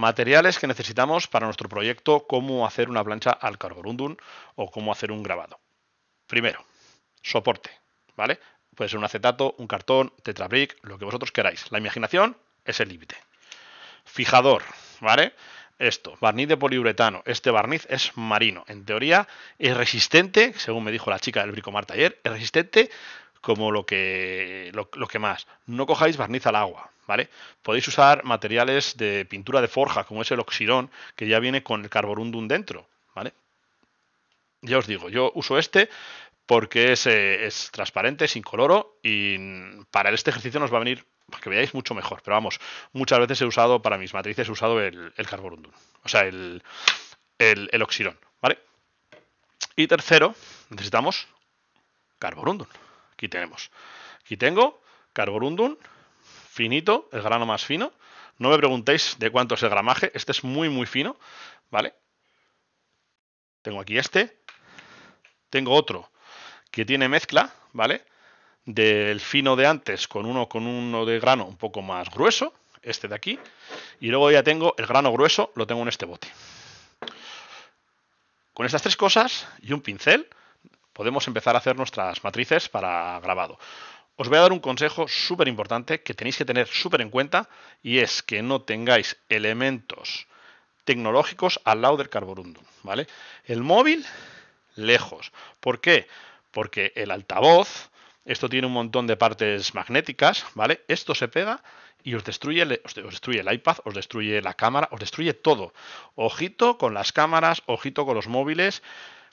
Materiales que necesitamos para nuestro proyecto cómo hacer una plancha al carborundum o cómo hacer un grabado. Primero, soporte, ¿vale? Puede ser un acetato, un cartón, tetrabric, lo que vosotros queráis. La imaginación es el límite. Fijador, ¿vale? Esto, barniz de poliuretano. Este barniz es marino. En teoría es resistente, según me dijo la chica del Bricomart ayer, es resistente como lo que, lo que más. No cojáis barniz al agua, Podéis usar materiales de pintura de forja, como es el oxirón, que ya viene con el carborundum dentro, ¿vale? Ya os digo, yo uso este porque es, eh, es transparente, sin coloro y para este ejercicio nos va a venir para que veáis mucho mejor. Pero vamos, muchas veces he usado, para mis matrices, he usado el, carborundum, o sea, el, el, oxirón, ¿vale? Y tercero, necesitamos carborundum. Aquí tenemos. Aquí tengo carborundum finito, el grano más fino. No me preguntéis de cuánto es el gramaje, este es muy, muy fino, ¿vale? Tengo aquí este, tengo otro que tiene mezcla, ¿vale? Del fino de antes con uno, con uno de grano un poco más grueso, este de aquí, y luego ya tengo el grano grueso, lo tengo en este bote. Con estas tres cosas y un pincel podemos empezar a hacer nuestras matrices para grabado os voy a dar un consejo súper importante que tenéis que tener súper en cuenta y es que no tengáis elementos tecnológicos al lado del carborundum, ¿vale? El móvil, lejos. ¿Por qué? Porque el altavoz, esto tiene un montón de partes magnéticas, ¿vale? Esto se pega y os destruye, os destruye el iPad, os destruye la cámara, os destruye todo. Ojito con las cámaras, ojito con los móviles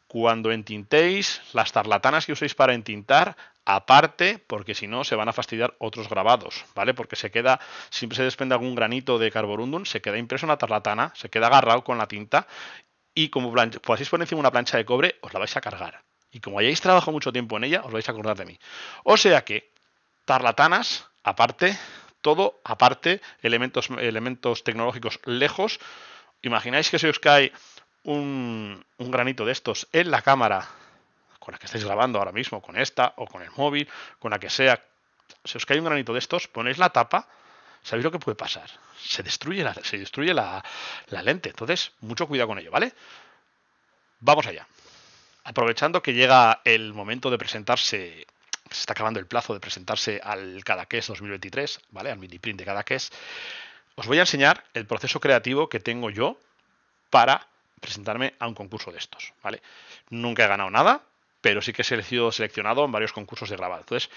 cuando entintéis, las tarlatanas que uséis para entintar, aparte, porque si no se van a fastidiar otros grabados, ¿vale? Porque se queda, siempre se desprende algún granito de carborundum, se queda impreso una tarlatana, se queda agarrado con la tinta y como plancha, pues poner encima una plancha de cobre, os la vais a cargar. Y como hayáis trabajado mucho tiempo en ella, os vais a acordar de mí. O sea que, tarlatanas, aparte, todo aparte, elementos, elementos tecnológicos lejos. Imagináis que se os cae un, granito de estos en la cámara con la que estáis grabando ahora mismo, con esta o con el móvil, con la que sea, si os cae un granito de estos, ponéis la tapa, ¿sabéis lo que puede pasar? Se destruye la, se destruye la, lente. Entonces, mucho cuidado con ello, ¿vale? Vamos allá. Aprovechando que llega el momento de presentarse, se está acabando el plazo de presentarse al Cadaqués 2023, ¿vale? Al mini print de Cadaqués. Os voy a enseñar el proceso creativo que tengo yo para presentarme a un concurso de estos, ¿vale? Nunca he ganado nada, pero sí que he sido seleccionado en varios concursos de grabado. Entonces,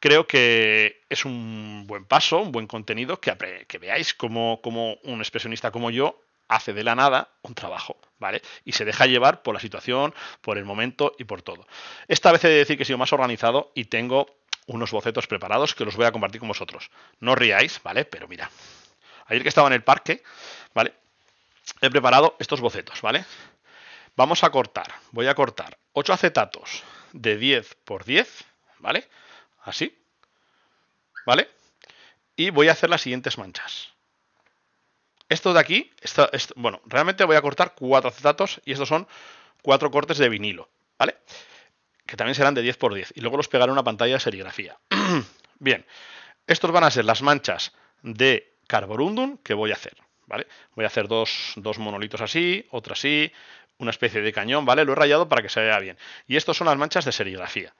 creo que es un buen paso, un buen contenido, que, veáis cómo, un expresionista como yo hace de la nada un trabajo, ¿vale? Y se deja llevar por la situación, por el momento y por todo. Esta vez he de decir que he sido más organizado y tengo unos bocetos preparados que los voy a compartir con vosotros. No ríais, ¿vale? Pero mira, ayer que estaba en el parque, ¿vale? he preparado estos bocetos, ¿vale? Vamos a cortar, voy a cortar 8 acetatos de 10 por 10, ¿vale? Así, ¿vale? Y voy a hacer las siguientes manchas. Esto de aquí, bueno, realmente voy a cortar 4 acetatos y estos son 4 cortes de vinilo, ¿vale? Que también serán de 10 por 10 y luego los pegaré en una pantalla de serigrafía. Bien, estos van a ser las manchas de carborundum que voy a hacer. Voy a hacer dos, monolitos así, otra así, una especie de cañón, ¿vale? Lo he rayado para que se vea bien. Y estos son las manchas de serigrafía,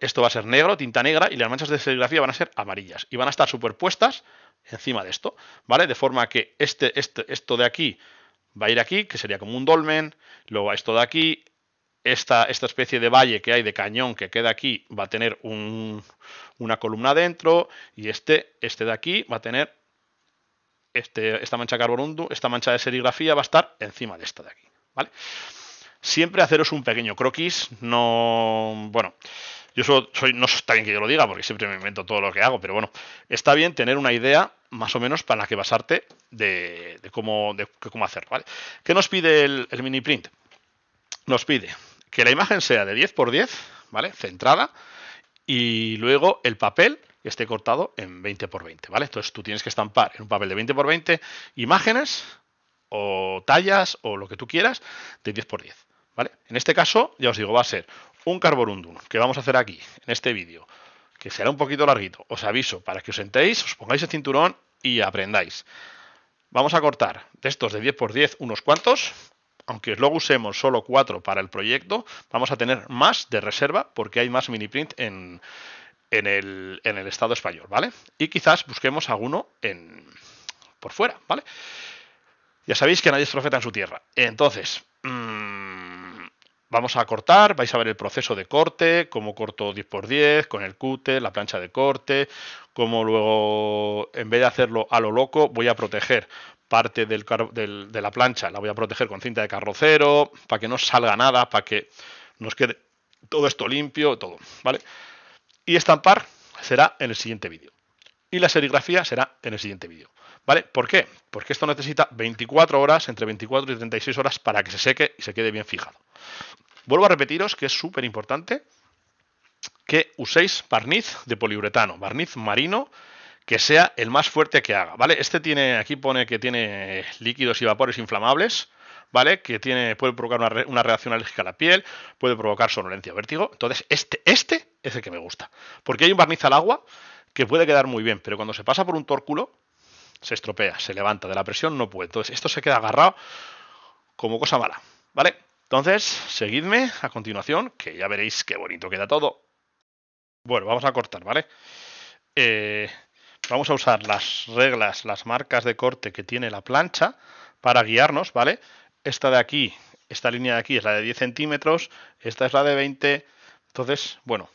Esto va a ser negro, tinta negra, y las manchas de serigrafía van a ser amarillas. Y van a estar superpuestas encima de esto, ¿vale? De forma que este, este esto de aquí va a ir aquí, que sería como un dolmen, luego esto de aquí, esta, esta especie de valle que hay de cañón que queda aquí va a tener una columna dentro, y este, este de aquí va a tener este, esta mancha carbonundo, esta mancha de serigrafía va a estar encima de esta de aquí. ¿vale? Siempre haceros un pequeño croquis, no. Bueno. Yo soy, no está bien que yo lo diga porque siempre me invento todo lo que hago, pero bueno, está bien tener una idea más o menos para la que basarte de, cómo, de, cómo hacerlo. ¿Qué nos pide el, mini print? Nos pide que la imagen sea de 10 por 10, ¿vale? Centrada, y luego el papel esté cortado en 20x20, ¿vale? Entonces tú tienes que estampar en un papel de 20x20 imágenes o tallas o lo que tú quieras de 10x10, ¿vale? En este caso, ya os digo, va a ser un carborundum que vamos a hacer aquí, en este vídeo, que será un poquito larguito, os aviso, para que os sentéis, os pongáis el cinturón y aprendáis. Vamos a cortar de estos de 10x10 unos cuantos, aunque luego usemos solo 4 para el proyecto, vamos a tener más de reserva porque hay más mini print en, en el, Estado español, ¿vale? Y quizás busquemos alguno en, por fuera, ¿vale? Ya sabéis que nadie es profeta en su tierra. Entonces, mm, vamos a cortar, vais a ver el proceso de corte, cómo corto 10x10, con el cúter, la plancha de corte, cómo luego, en vez de hacerlo a lo loco, voy a proteger parte del, de la plancha, la voy a proteger con cinta de carrocero, para que no salga nada, para que nos quede todo esto limpio, todo, ¿vale? vale y estampar será en el siguiente vídeo. Y la serigrafía será en el siguiente vídeo. ¿Vale? ¿Por qué? Porque esto necesita 24 horas, entre 24 y 36 horas para que se seque y se quede bien fijado. Vuelvo a repetiros que es súper importante que uséis barniz de poliuretano, barniz marino, que sea el más fuerte que haga, ¿vale? Este tiene, aquí pone que tiene líquidos y vapores inflamables, ¿vale? Que tiene, puede provocar una, reacción alérgica a la piel, puede provocar sonolencia o vértigo. Entonces, este, este es el que me gusta. Porque hay un barniz al agua que puede quedar muy bien, pero cuando se pasa por un tórculo, se estropea, se levanta, de la presión no puede. Entonces, esto se queda agarrado como cosa mala, ¿vale? Entonces, seguidme a continuación, que ya veréis qué bonito queda todo. Bueno, vamos a cortar, ¿vale? Eh, vamos a usar las reglas, las marcas de corte que tiene la plancha para guiarnos, ¿vale? Esta de aquí, esta línea de aquí es la de 10 centímetros, esta es la de 20, entonces, bueno,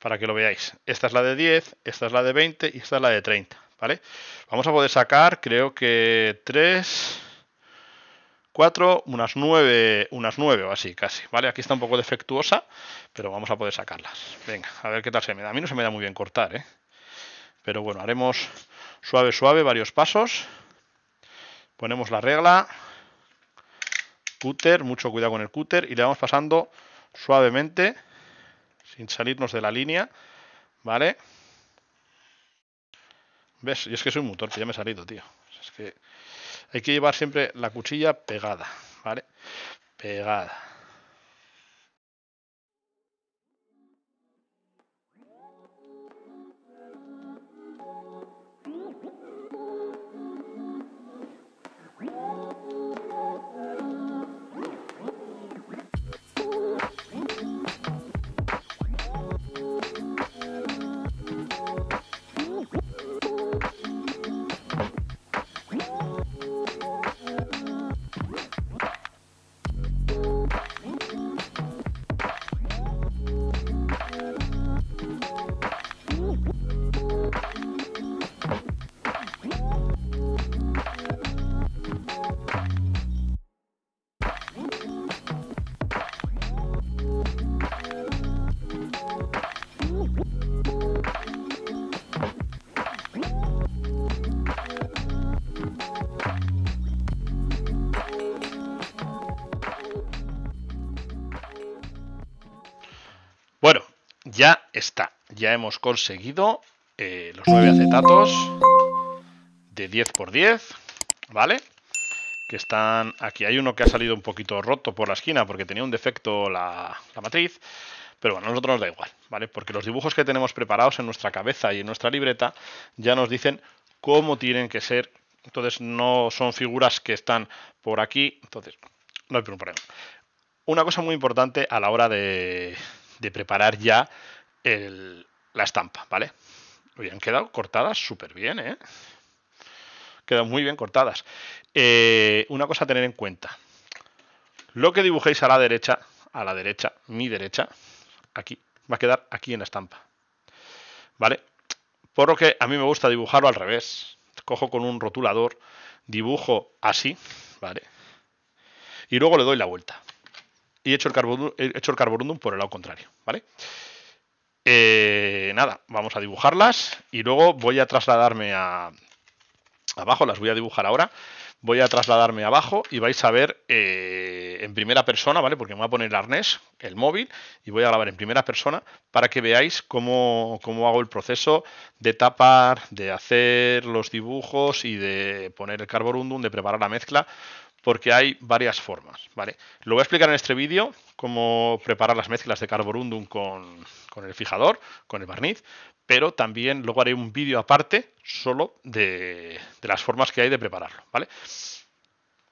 para que lo veáis. Esta es la de 10, esta es la de 20 y esta es la de 30, ¿vale? Vamos a poder sacar, creo que 3, 4, unas 9, unas 9 o así casi, ¿vale? Aquí está un poco defectuosa, pero vamos a poder sacarlas. Venga, a ver qué tal se me da. A mí no se me da muy bien cortar, ¿eh? Pero bueno, haremos suave, suave, varios pasos. Ponemos la regla, cúter, mucho cuidado con el cúter, y le vamos pasando suavemente sin salirnos de la línea, ¿vale? ¿Ves? Y es que soy un motor, que ya me he salido, tío. Es que hay que llevar siempre la cuchilla pegada, ¿vale? Pegada. está. Ya hemos conseguido eh, los nueve acetatos de 10 por 10, ¿vale? Que están aquí. Hay uno que ha salido un poquito roto por la esquina porque tenía un defecto la, matriz. Pero bueno, a nosotros nos da igual, ¿vale? Porque los dibujos que tenemos preparados en nuestra cabeza y en nuestra libreta ya nos dicen cómo tienen que ser. Entonces no son figuras que están por aquí. Entonces, no hay problema. Una cosa muy importante a la hora de preparar ya la estampa, ¿vale? Oye, han quedado cortadas súper bien, ¿eh? Quedan muy bien cortadas. Eh, una cosa a tener en cuenta. Lo que dibujéis a la derecha, a la derecha, mi derecha, aquí, va a quedar aquí en la estampa. ¿Vale? Por lo que a mí me gusta dibujarlo al revés. Cojo con un rotulador, dibujo así, ¿vale? Y luego le doy la vuelta. Y echo el, carborundum, el por el lado contrario, ¿vale? vale eh, nada, vamos a dibujarlas y luego voy a trasladarme a abajo, las voy a dibujar ahora. Voy a trasladarme abajo y vais a ver eh, en primera persona, ¿vale? Porque me voy a poner el arnés, el móvil, y voy a grabar en primera persona para que veáis cómo, cómo hago el proceso de tapar, de hacer los dibujos y de poner el carborundum, de preparar la mezcla porque hay varias formas, ¿vale? Lo voy a explicar en este vídeo, cómo preparar las mezclas de carborundum con, con, el fijador, con el barniz, pero también luego haré un vídeo aparte solo de, las formas que hay de prepararlo, ¿vale?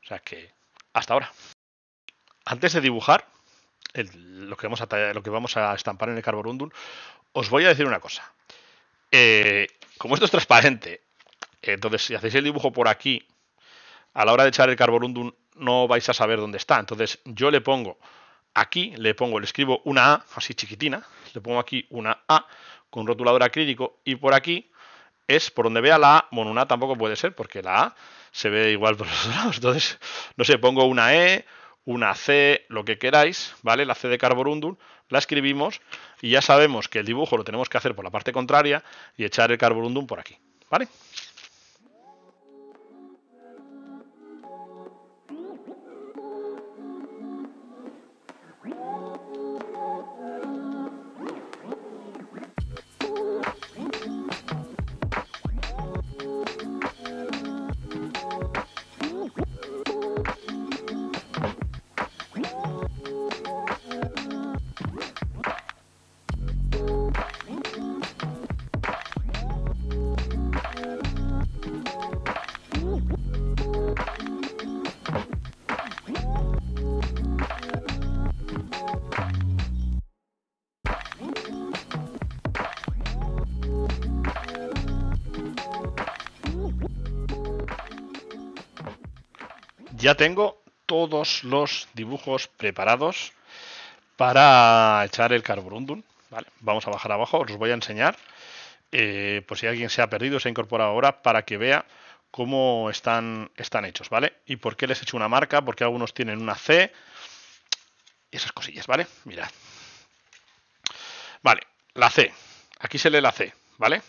O sea que, hasta ahora. Antes de dibujar, lo, que vamos a lo que vamos a estampar en el carborundum, os voy a decir una cosa. Eh, como esto es transparente, eh, entonces si hacéis el dibujo por aquí a la hora de echar el carborundum no vais a saber dónde está. Entonces yo le pongo aquí, le pongo, le escribo una A, así chiquitina, le pongo aquí una A con rotulador acrílico y por aquí es por donde vea la A, bueno, una tampoco puede ser porque la A se ve igual por los lados. Entonces, no sé, pongo una E, una C, lo que queráis, ¿vale? La C de carborundum, la escribimos y ya sabemos que el dibujo lo tenemos que hacer por la parte contraria y echar el carborundum por aquí, ¿vale? Ya tengo todos los dibujos preparados para echar el carborundum. Vamos a bajar abajo, os voy a enseñar. Eh, por si alguien se ha perdido, se ha incorporado ahora para que vea cómo están, hechos, ¿vale? Y por qué les he hecho una marca, porque algunos tienen una C, esas cosillas, ¿vale? Mirad. Vale, la C. Aquí se lee la C, ¿vale?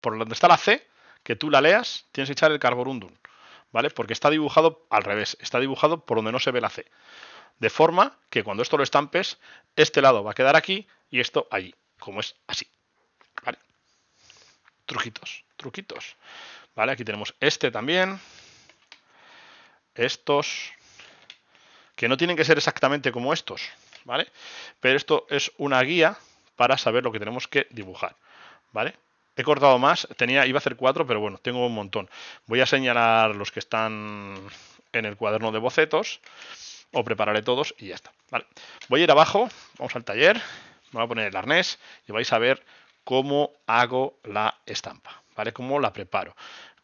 Por donde está la C, que tú la leas, tienes que echar el carborundum. ¿vale? Porque está dibujado al revés, está dibujado por donde no se ve la C. De forma que cuando esto lo estampes, este lado va a quedar aquí y esto allí, como es así. Trujitos, Truquitos, truquitos. ¿Vale? Aquí tenemos este también. Estos. Que no tienen que ser exactamente como estos, ¿vale? Pero esto es una guía para saber lo que tenemos que dibujar, ¿vale? He cortado más, tenía, iba a hacer cuatro, pero bueno, tengo un montón. Voy a señalar los que están en el cuaderno de bocetos, o prepararé todos y ya está. Voy a ir abajo, vamos al taller, me voy a poner el arnés y vais a ver cómo hago la estampa, ¿vale? Cómo la preparo.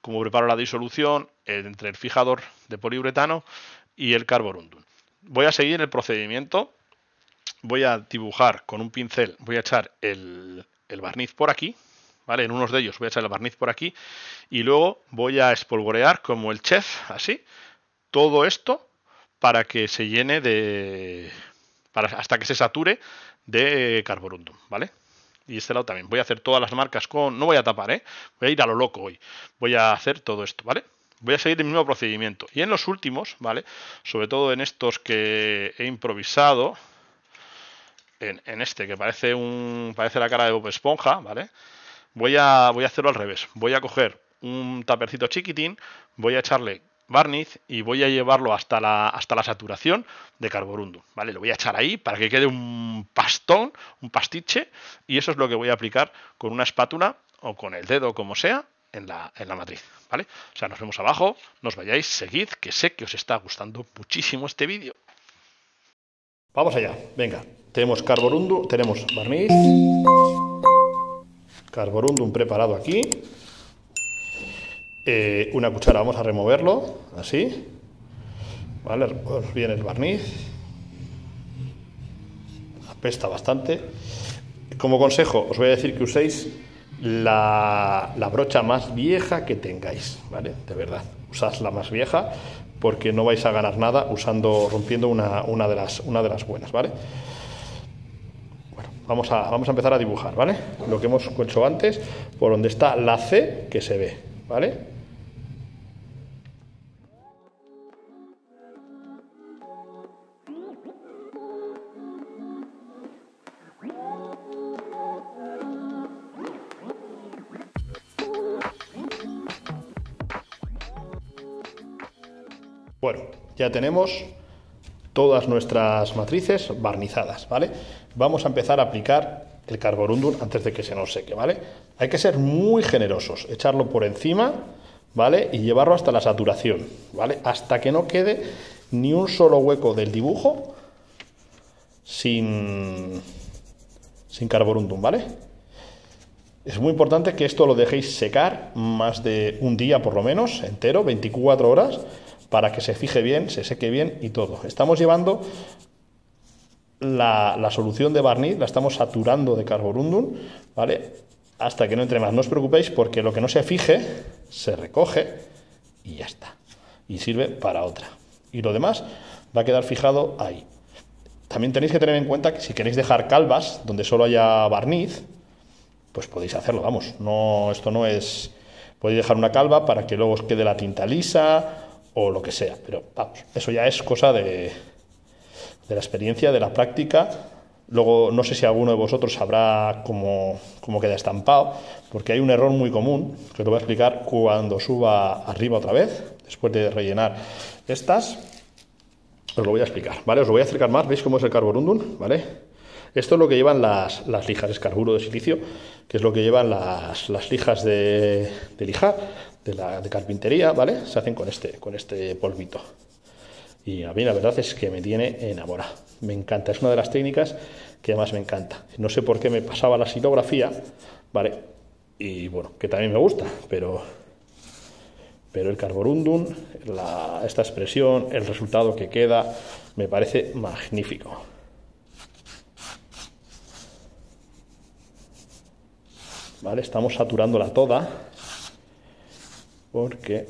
Cómo preparo la disolución entre el fijador de poliuretano y el carborundum. Voy a seguir el procedimiento. Voy a dibujar con un pincel, voy a echar el barniz por aquí, ¿vale? En unos de ellos voy a echar el barniz por aquí y luego voy a espolvorear como el chef, así, todo esto para que se llene de... hasta que se sature de eh, carborundum, ¿vale? Y este lado también. Voy a hacer todas las marcas con... No voy a tapar, ¿eh? Voy a ir a lo loco hoy. Voy a hacer todo esto, ¿vale? Voy a seguir el mismo procedimiento. Y en los últimos, ¿vale? Sobre todo en estos que he improvisado, en, este, que parece un parece la cara de Bob Esponja, ¿vale? Voy a, hacerlo al revés. Voy a coger un tapercito chiquitín, voy a echarle barniz y voy a llevarlo hasta la, hasta la saturación de carborundo. ¿vale? Lo voy a echar ahí para que quede un pastón, un pastiche, y eso es lo que voy a aplicar con una espátula o con el dedo, como sea, en la, en la matriz, ¿vale? O sea, nos vemos abajo, nos vayáis, seguid, que sé que os está gustando muchísimo este vídeo. Vamos allá, venga, tenemos carborundo, tenemos barniz... Carborundum preparado aquí. Eh, una cuchara vamos a removerlo, así. ¿Vale? Pues viene el barniz. Apesta bastante. Como consejo, os voy a decir que uséis la, brocha más vieja que tengáis, ¿vale? De verdad, usad la más vieja porque no vais a ganar nada usando, rompiendo una, una, de, las, una de las buenas, ¿vale? Vamos a, empezar a dibujar, ¿vale? Lo que hemos hecho antes, por donde está la C que se ve, ¿vale? Bueno, ya tenemos todas nuestras matrices barnizadas, ¿vale? Vamos a empezar a aplicar el carborundum antes de que se nos seque, ¿vale? Hay que ser muy generosos, echarlo por encima, ¿vale? Y llevarlo hasta la saturación, ¿vale? Hasta que no quede ni un solo hueco del dibujo sin, sin carborundum, ¿vale? Es muy importante que esto lo dejéis secar más de un día por lo menos, entero, 24 horas, para que se fije bien, se seque bien y todo. Estamos llevando la, solución de barniz, la estamos saturando de carborundum, ¿vale? Hasta que no entre más. No os preocupéis porque lo que no se fije se recoge y ya está. Y sirve para otra. Y lo demás va a quedar fijado ahí. También tenéis que tener en cuenta que si queréis dejar calvas donde solo haya barniz, pues podéis hacerlo, vamos. No, esto no es. Podéis dejar una calva para que luego os quede la tinta lisa o lo que sea. Pero vamos, eso ya es cosa de, la experiencia, de la práctica. Luego, no sé si alguno de vosotros sabrá cómo, queda estampado, porque hay un error muy común, que os lo voy a explicar cuando suba arriba otra vez, después de rellenar estas. Os lo voy a explicar, ¿vale? Os lo voy a acercar más, ¿veis cómo es el carborundum? ¿Vale? Esto es lo que llevan las, las lijas, es carburo de silicio, que es lo que llevan las, lijas de, de, carpintería, ¿vale? Se hacen con este, con este polvito. Y a mí la verdad es que me tiene enamorado, Me encanta, es una de las técnicas que más me encanta. No sé por qué me pasaba la silografía, ¿vale? Y bueno, que también me gusta, pero, pero el carborundum, esta expresión, el resultado que queda, me parece magnífico. ¿vale? Estamos saturándola toda porque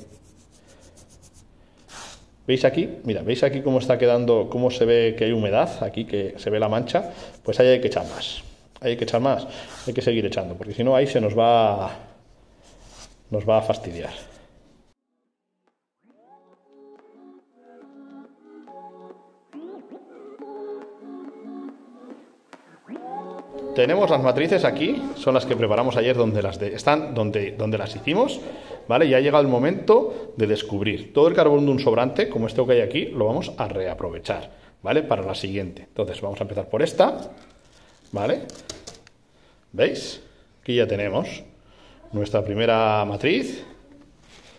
¿Veis aquí? Mira, ¿veis aquí cómo está quedando, cómo se ve que hay humedad? Aquí que se ve la mancha. Pues ahí hay que echar más. Hay que echar más. Hay que seguir echando, porque si no ahí se nos va, nos va a fastidiar. Tenemos las matrices aquí, son las que preparamos ayer donde las están donde, donde las hicimos, ¿vale? Ya ha llegado el momento de descubrir. Todo el carbón de un sobrante, como este que hay aquí, lo vamos a reaprovechar, ¿vale? Para la siguiente. Entonces, vamos a empezar por esta, ¿vale? ¿Veis? Aquí ya tenemos nuestra primera matriz.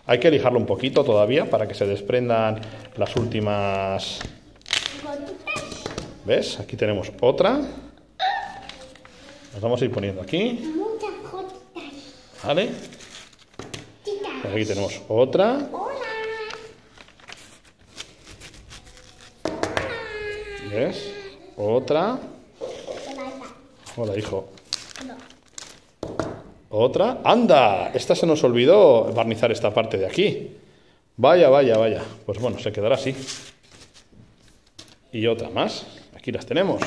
Hay que lijarlo un poquito todavía para que se desprendan las últimas... ¿Ves? Aquí tenemos otra. Las vamos a ir poniendo aquí. Muchas ¿Vale? aquí tenemos otra. Hola. ¿Ves? Otra. Hola, hijo. Otra. ¡Anda! Esta se nos olvidó barnizar esta parte de aquí. Vaya, vaya, vaya. Pues bueno, se quedará así. Y otra más. Aquí las tenemos.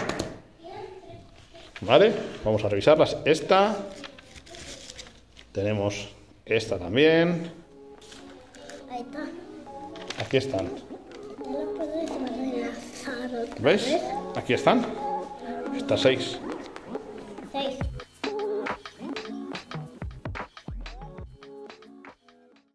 ¿Vale? Vamos a revisarlas. Esta. Tenemos esta también. Ahí Aquí están. ¿Veis? Aquí están. Estas seis. Seis.